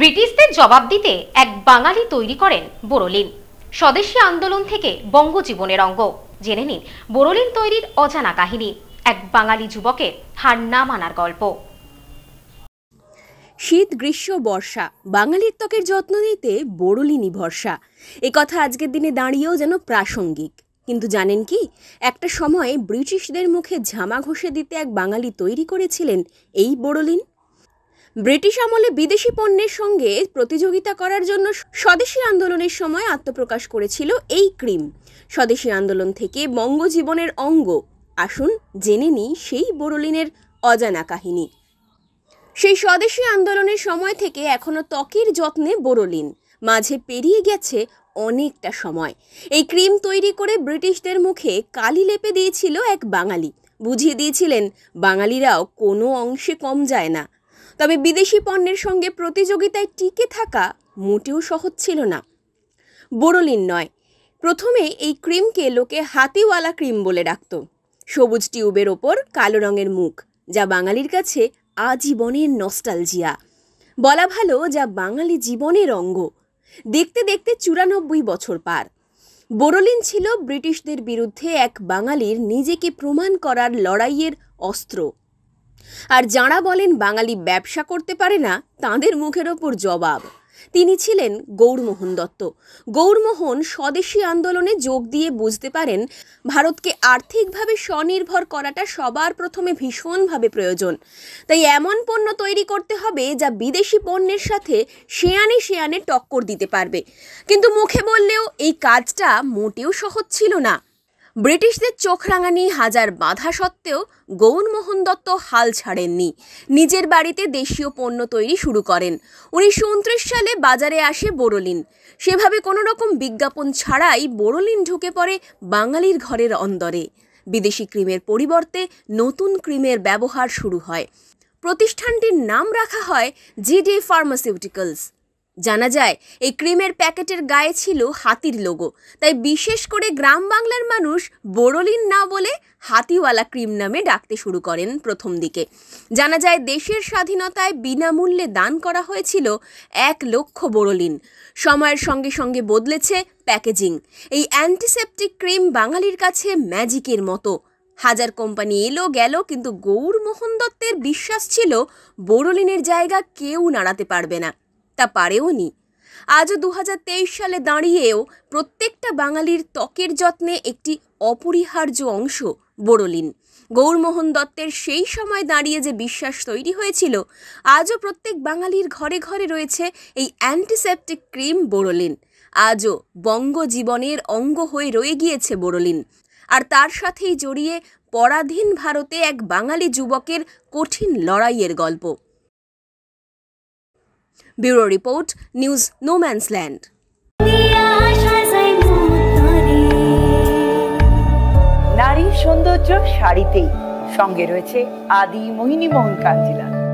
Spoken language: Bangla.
ব্রিটিশদের জবাব দিতে এক বাঙালি তৈরি করেন বোরোলিন স্বদেশী আন্দোলন থেকে বঙ্গজীবনের অঙ্গ জেনে নিন বোরোলিন তৈরির অজানা কাহিনী এক বাঙালি যুবকের হার না মানার গল্প শীত গ্রীষ্ম বর্ষা বাঙালির ত্বকের যত্ন নিতে বোরোলিনই ভরসা এ কথা আজকের দিনে দাঁড়িয়েও যেন প্রাসঙ্গিক কিন্তু জানেন কি একটা সময়ে ব্রিটিশদের মুখে ঝামা ঘষে দিতে এক বাঙালি তৈরি করেছিলেন এই বোরোলিন ব্রিটিশ আমলে বিদেশি পণ্যের সঙ্গে প্রতিযোগিতা করার জন্য স্বদেশি আন্দোলনের সময় আত্মপ্রকাশ করেছিল এই ক্রিম স্বদেশি আন্দোলন থেকে বঙ্গজীবনের অঙ্গ আসুন জেনে নিই সেই বরলিনের অজানা কাহিনী সেই স্বদেশি আন্দোলনের সময় থেকে এখনও ত্বকের যত্নে বরলিন মাঝে পেরিয়ে গেছে অনেকটা সময় এই ক্রিম তৈরি করে ব্রিটিশদের মুখে কালি লেপে দিয়েছিল এক বাঙালি বুঝিয়ে দিয়েছিলেন বাঙালিরাও কোনো অংশে কম যায় না তবে বিদেশি পণ্যের সঙ্গে প্রতিযোগিতায় টিকে থাকা মোটেও সহজ ছিল না বোরোলিন নয় প্রথমে এই ক্রিমকে লোকে হাতিওয়ালা ক্রিম বলে ডাকত সবুজ টিউবের ওপর কালো রঙের মুখ যা বাঙালির কাছে আজীবনের নস্টালজিয়া বলা ভালো যা বাঙালি জীবনের অঙ্গ দেখতে দেখতে চুরানব্বই বছর পার বোরোলিন ছিল ব্রিটিশদের বিরুদ্ধে এক বাঙালির নিজেকে প্রমাণ করার লড়াইয়ের অস্ত্র আর যাঁরা বলেন বাঙালি ব্যবসা করতে পারে না তাঁদের মুখের ওপর জবাব তিনি ছিলেন গৌরমোহন দত্ত গৌরমোহন স্বদেশী আন্দোলনে যোগ দিয়ে বুঝতে পারেন ভারতকে আর্থিকভাবে স্বনির্ভর করাটা সবার প্রথমে ভীষণভাবে প্রয়োজন তাই এমন পণ্য তৈরি করতে হবে যা বিদেশি পণ্যের সাথে শেয়ানে শেয়ানে টক্কর দিতে পারবে কিন্তু মুখে বললেও এই কাজটা মোটেও সহজ ছিল না ব্রিটিশদের চোখ রাঙানি হাজার বাধা সত্ত্বেও গৌরমোহন দত্ত হাল ছাড়েননি নিজের বাড়িতে দেশীয় পণ্য তৈরি শুরু করেন উনিশশো সালে বাজারে আসে বোরোলিন সেভাবে কোনো রকম বিজ্ঞাপন ছাড়াই বোরোলিন ঢুকে পড়ে বাঙালির ঘরের অন্দরে বিদেশি ক্রিমের পরিবর্তে নতুন ক্রিমের ব্যবহার শুরু হয় প্রতিষ্ঠানটির নাম রাখা হয় জিডি ফার্মাসিউটিক্যালস জানা যায় এই ক্রিমের প্যাকেটের গায়ে ছিল হাতির লোগো তাই বিশেষ করে গ্রাম বাংলার মানুষ বোরোলিন না বলে হাতিওয়ালা ক্রিম নামে ডাকতে শুরু করেন প্রথম দিকে জানা যায় দেশের স্বাধীনতায় বিনামূল্যে দান করা হয়েছিল এক লক্ষ বোরোলিন সময়ের সঙ্গে সঙ্গে বদলেছে প্যাকেজিং এই অ্যান্টিসেপটিক ক্রিম বাঙালির কাছে ম্যাজিকের মতো হাজার কোম্পানি এলো গেল কিন্তু গৌরমোহন দত্তের বিশ্বাস ছিল বোরোলিনের জায়গা কেউ নাড়াতে পারবে না তা পারেও নি আজও দু সালে দাঁড়িয়েও প্রত্যেকটা বাঙালির ত্বকের যত্নে একটি অপরিহার্য অংশ বোরোলিন গৌরমোহন দত্তের সেই সময় দাঁড়িয়ে যে বিশ্বাস তৈরি হয়েছিল আজও প্রত্যেক বাঙালির ঘরে ঘরে রয়েছে এই অ্যান্টিসেপটিক ক্রিম বোরোলিন আজও বঙ্গ জীবনের অঙ্গ হয়ে রয়ে গিয়েছে বোরোলিন আর তার সাথেই জড়িয়ে পরাধীন ভারতে এক বাঙালি যুবকের কঠিন লড়াইয়ের গল্প bureau report news no man's land নারী সৌন্দর্য শাড়িতেই সঙ্গে রয়েছে আদি মোহিনী মোহন কাঞ্জিলা